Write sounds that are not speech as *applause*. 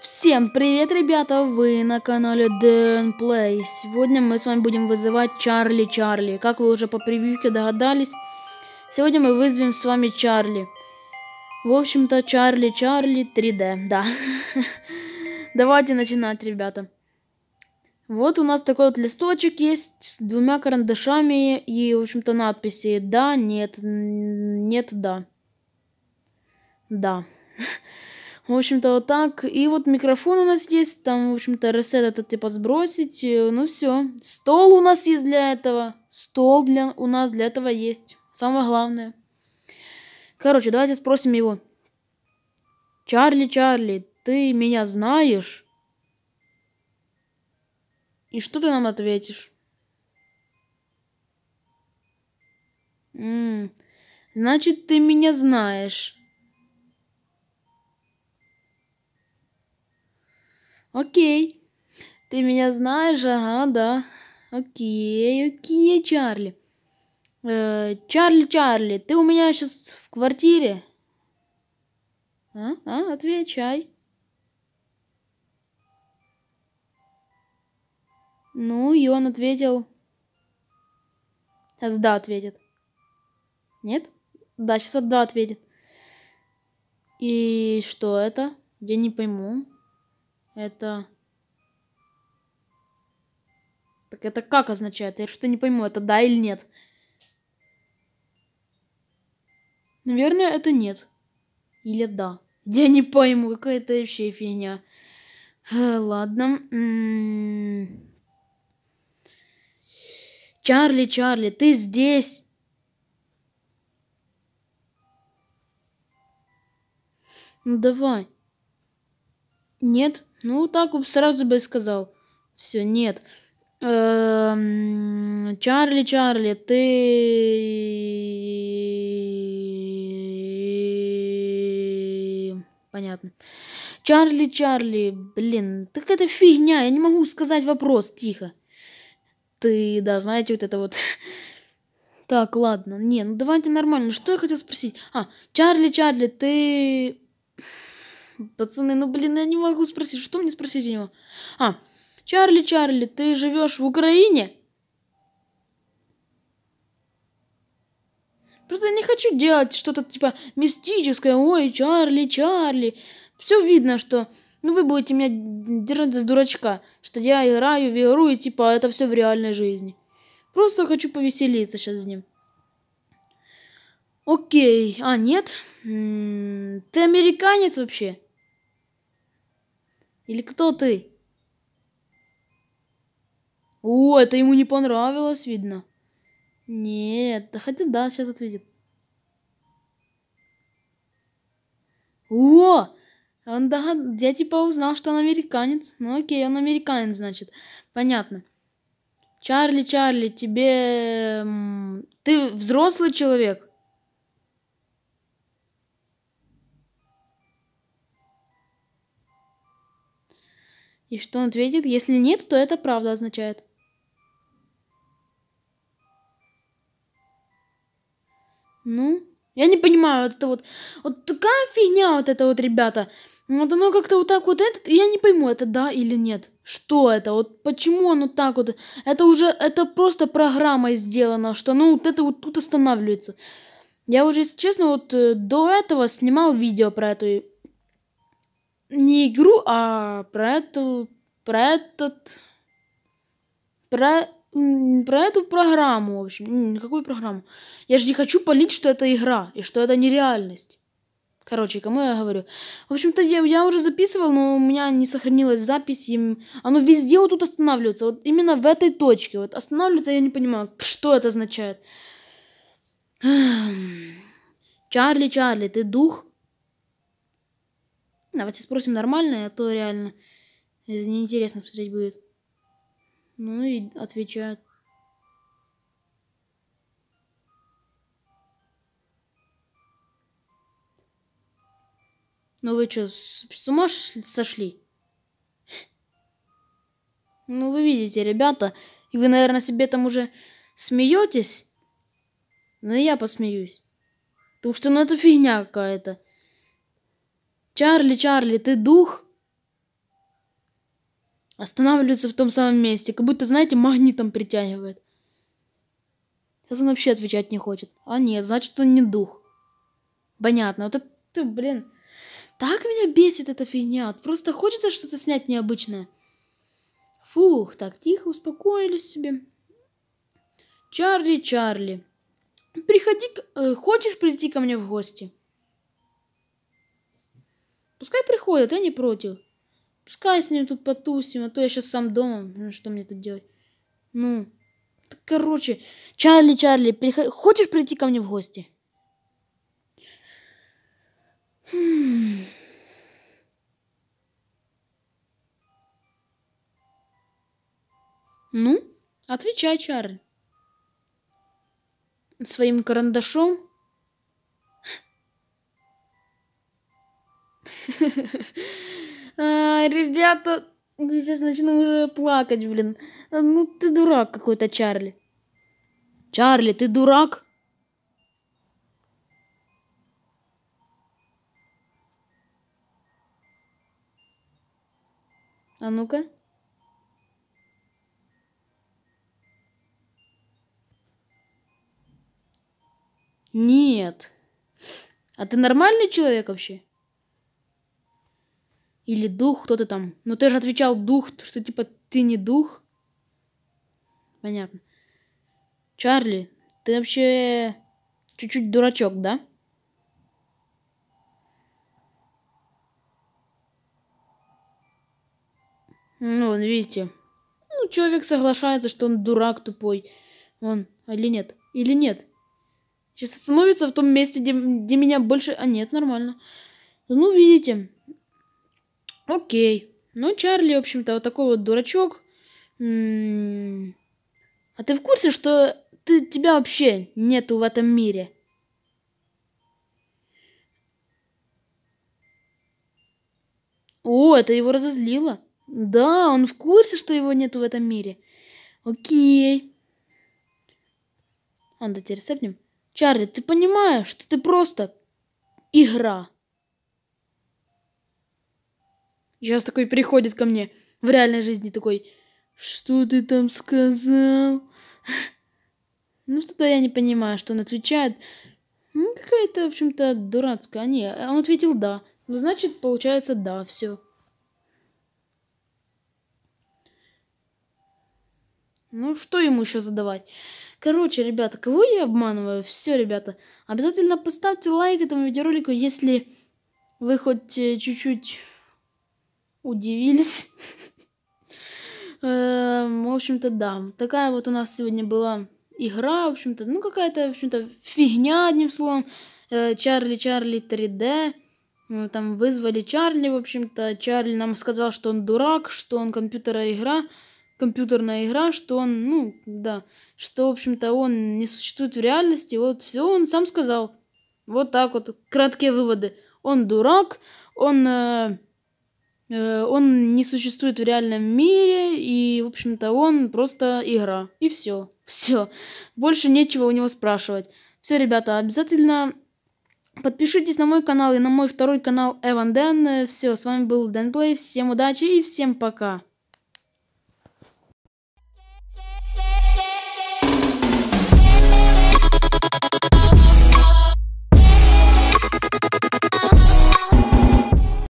Всем привет, ребята! Вы на канале Дэн Play. Сегодня мы с вами будем вызывать Чарли Чарли. Как вы уже по превьюке догадались, сегодня мы вызовем с вами Чарли. В общем-то, Чарли Чарли 3D, да. *laughs* Давайте начинать, ребята. Вот у нас такой вот листочек есть с двумя карандашами и, в общем-то, надписи «Да», «Нет», «Нет», «Да». «Да». *laughs* В общем-то, вот так. И вот микрофон у нас есть. Там, в общем-то, ресет это типа сбросить. Э, ну все. Стол у нас есть для этого. Стол для, у нас для этого есть. Самое главное. Короче, давайте спросим его. Чарли, Чарли, ты меня знаешь? И что ты нам ответишь? М -м, значит, ты меня знаешь. Окей. Ты меня знаешь, ага, да. Окей, окей, Чарли. Э, Чарли, Чарли, ты у меня сейчас в квартире? А, а, отвечай. Ну, и он ответил... Сейчас да ответит. Нет? Да, сейчас да ответит. И что это? Я не пойму. Это... Так это как означает? Я что-то не пойму, это да или нет? Наверное, это нет. Или да. Я не пойму, какая это вообще фигня. Э, ладно. М-м. «Чарли, Чарли, ты здесь!» «Ну давай!» «Нет? Ну так бы сразу бы сказал!» «Все, нет!» эм, Чарли, Чарли, ты... Понятно. Чарли, Чарли, блин, так это фигня, я не могу сказать вопрос, тихо ты, да, знаете, вот это вот... *laughs* Так, ладно. Не, ну давайте нормально. Что я хотел спросить? А, Чарли, Чарли, ты... *sighs* Пацаны, ну блин, я не могу спросить. Что мне спросить у него? А, Чарли, Чарли, ты живешь в Украине? Просто я не хочу делать что-то типа мистическое. Ой, Чарли, Чарли. Все видно, что ну вы будете меня держать за дурачка, что я играю в игру и типа это все в реальной жизни. Просто хочу повеселиться сейчас с ним. Окей, а нет. М м-м, -м ты американец вообще? Или кто ты? О, это ему не понравилось, видно. Нет, да хотя да, сейчас ответит. О, он, да, я типа узнал, что он американец. Ну окей, он американец, значит. Понятно. Чарли, Чарли, тебе... Ты взрослый человек? И что он ответит? Если нет, то это правда означает. Ну, я не понимаю, вот это вот, вот такая фигня вот это вот, ребята. Вот оно как-то вот так вот этот, я не пойму, это да или нет. Что это? Вот почему оно так вот? Это уже, это просто программой сделано, что оно вот это вот тут останавливается. Я уже, если честно, вот э, до этого снимал видео про эту... Не игру, а про эту... Про этот... Про про эту программу, в общем, какую программу. Я же не хочу полить, что это игра и что это нереальность. Короче, кому я говорю? В общем-то, я, я уже записывал, но у меня не сохранилась запись. И оно везде вот тут останавливается. Вот именно в этой точке. Вот останавливается, я не понимаю, что это означает. *sighs* Чарли, Чарли, ты дух? Давайте спросим, нормально, а то реально неинтересно смотреть будет. Ну и отвечает. Ну вы что, с ума сошли? Ну вы видите, ребята, и вы, наверное, себе там уже смеетесь. Но ну и я посмеюсь. Потому что ну это фигня какая-то. Чарли, Чарли, ты дух? останавливается в том самом месте, как будто, знаете, магнитом притягивает. Сейчас он вообще отвечать не хочет. А нет, значит, он не дух. Понятно. Вот это, блин, так меня бесит эта фигня. Вот просто хочется что-то снять необычное. Фух, так, тихо, успокоились себе. Чарли, Чарли, приходи, э, хочешь прийти ко мне в гости? Пускай приходят, я не против. Пускай с ним тут потусим, а то я сейчас сам дома. Ну, что мне тут делать? Ну, так, короче. Чарли, Чарли, приход... хочешь прийти ко мне в гости? Ну, отвечай, Чарли. Своим карандашом *laughs* А, ребята, я сейчас начну уже плакать, блин. А, ну ты дурак какой-то, Чарли. Чарли, ты дурак? А ну-ка. Нет. А ты нормальный человек вообще? Или дух, кто-то там. Но ты же отвечал дух, что типа ты не дух. Понятно. Чарли, ты вообще чуть-чуть дурачок, да? Ну, вот видите. Ну, человек соглашается, что он дурак тупой. Он, а или нет, или нет. Сейчас остановится в том месте, где, где меня больше... А нет, нормально. Ну, видите, Окей. Ну, Чарли, в общем-то, вот такой вот дурачок. М-м-м. А ты в курсе, что ты, тебя вообще нету в этом мире? О, это его разозлило. Да, он в курсе, что его нету в этом мире. Окей. Он Ладно, теперь сцепнем. Чарли, ты понимаешь, что ты просто игра? Сейчас такой приходит ко мне в реальной жизни такой, что ты там сказал? Ну, что-то я не понимаю, что он отвечает. Ну, какая-то, в общем-то, дурацкая. Не, он ответил «да». Ну, значит, получается «да», все. Ну, что ему еще задавать? Короче, ребята, кого я обманываю? Все, ребята, обязательно поставьте лайк этому видеоролику, если вы хоть э, чуть-чуть удивились. Эм, в общем-то, да. Такая вот у нас сегодня была игра, в общем-то, ну какая-то, в общем-то, фигня, одним словом. Э, Чарли, Чарли 3D. Э, там вызвали Чарли, в общем-то. Чарли нам сказал, что он дурак, что он компьютерная игра, компьютерная игра, что он, ну, да, что, в общем-то, он не существует в реальности. Вот все он сам сказал. Вот так вот, краткие выводы. Он дурак, он... Э, Э, он не существует в реальном мире, и, в общем-то, он просто игра. И все. *laughs* Все. Больше нечего у него спрашивать. Все, ребята, обязательно подпишитесь на мой канал и на мой второй канал Эван Дэн. Все, с вами был Дэн Всем удачи и всем пока.